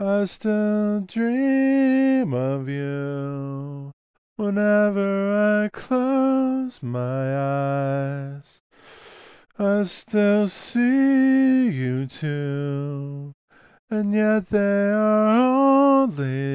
I still dream of you whenever I close my eyes. I still see you too, and yet they are only